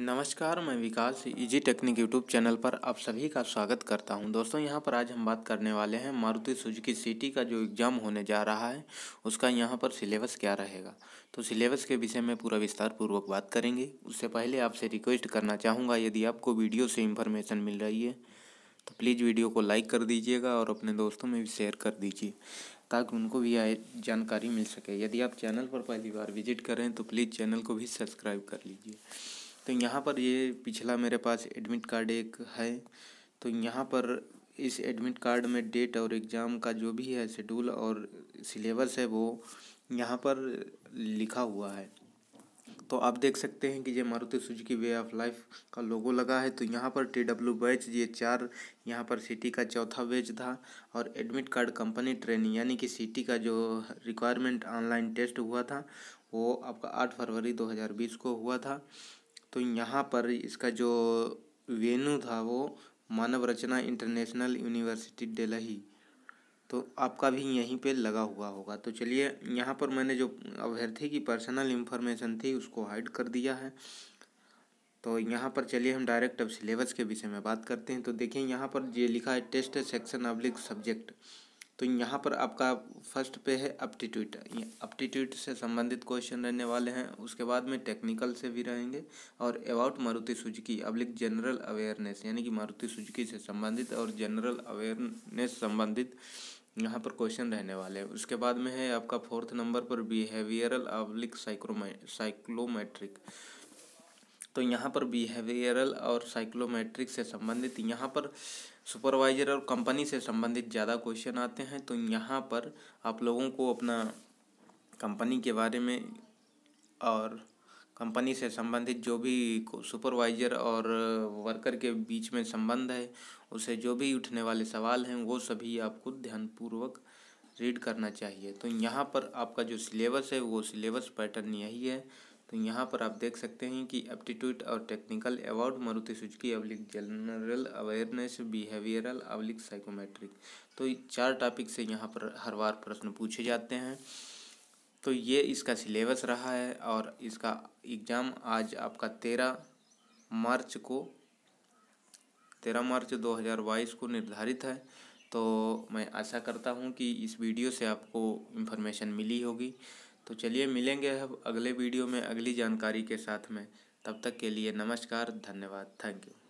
नमस्कार मैं Vikas Easy Technique YouTube channel पर आप सभी का स्वागत करता हूं दोस्तों यहां पर आज हम बात करने वाले हैं मारुति सुजुकी सिटी का जो एग्ज़ाम होने जा रहा है उसका यहां पर सिलेबस क्या रहेगा तो सिलेबस के विषय में पूरा विस्तार पूर्वक बात करेंगे उससे पहले आपसे रिक्वेस्ट करना चाहूँगा यदि आपको वीडियो से इन्फॉर्मेशन मिल रही है तो प्लीज़ वीडियो को लाइक कर दीजिएगा और अपने दोस्तों में भी शेयर कर दीजिए ताकि उनको भी जानकारी मिल सके यदि आप चैनल पर पहली बार विजिट करें तो प्लीज़ चैनल को भी सब्सक्राइब कर लीजिए तो यहाँ पर ये पिछला मेरे पास एडमिट कार्ड एक है तो यहाँ पर इस एडमिट कार्ड में डेट और एग्ज़ाम का जो भी है शेड्यूल और सिलेबस है वो यहाँ पर लिखा हुआ है तो आप देख सकते हैं कि ये Maruti Suzuki way of life का लोगो लगा है तो यहाँ पर टी डब्ल्यू बैच ये चार यहाँ पर सिटी का चौथा बैच था और एडमिट कार्ड कंपनी ट्रेनिंग यानी कि सिटी का जो रिक्वायरमेंट ऑनलाइन टेस्ट हुआ था वो आपका आठ फरवरी दो को हुआ था तो यहाँ पर इसका जो वेन्यू था वो मानव रचना इंटरनेशनल यूनिवर्सिटी दिल्ली तो आपका भी यहीं पे लगा हुआ होगा तो चलिए यहाँ पर मैंने जो अभ्यर्थी की पर्सनल इन्फॉर्मेशन थी उसको हाइड कर दिया है तो यहाँ पर चलिए हम डायरेक्ट अब सिलेबस के विषय में बात करते हैं तो देखिए यहाँ पर ये लिखा है टेस्ट सेक्शन अब्लिक सब्जेक्ट तो यहाँ पर आपका फर्स्ट पे है अप्टीट्यूड अप्टीट्यूड से संबंधित क्वेश्चन रहने वाले हैं उसके बाद में टेक्निकल से भी रहेंगे और about Maruti Suzuki oblique general awareness यानी कि मारुति सुजुकी से संबंधित और जनरल अवेयरनेस संबंधित यहाँ पर क्वेश्चन रहने वाले हैं उसके बाद में है आपका फोर्थ नंबर पर बिहेवियरल अब्लिक साइक्रोमे साइक्लोमेट्रिक तो यहाँ पर बिहेवियरल और साइक्लोमेट्रिक से संबंधित यहाँ पर सुपरवाइजर और कंपनी से संबंधित ज़्यादा क्वेश्चन आते हैं तो यहाँ पर आप लोगों को अपना कंपनी के बारे में और कंपनी से संबंधित जो भी सुपरवाइजर और वर्कर के बीच में संबंध है उसे जो भी उठने वाले सवाल हैं वो सभी आपको ध्यानपूर्वक रीड करना चाहिए तो यहाँ पर आपका जो सिलेबस है वो सिलेबस पैटर्न यही है तो यहाँ पर आप देख सकते हैं कि एप्टीट्यूड और technical award Maruti Suzuki oblique general awareness behavioural oblique psychometric तो चार टॉपिक से यहाँ पर हर बार प्रश्न पूछे जाते हैं तो ये इसका सिलेबस रहा है और इसका एग्ज़ाम आज आपका तेरह मार्च को तेरह मार्च दो हज़ार बाईस को निर्धारित है तो मैं आशा करता हूँ कि इस वीडियो से आपको इन्फॉर्मेशन मिली होगी तो चलिए मिलेंगे अब अगले वीडियो में अगली जानकारी के साथ में तब तक के लिए नमस्कार धन्यवाद थैंक यू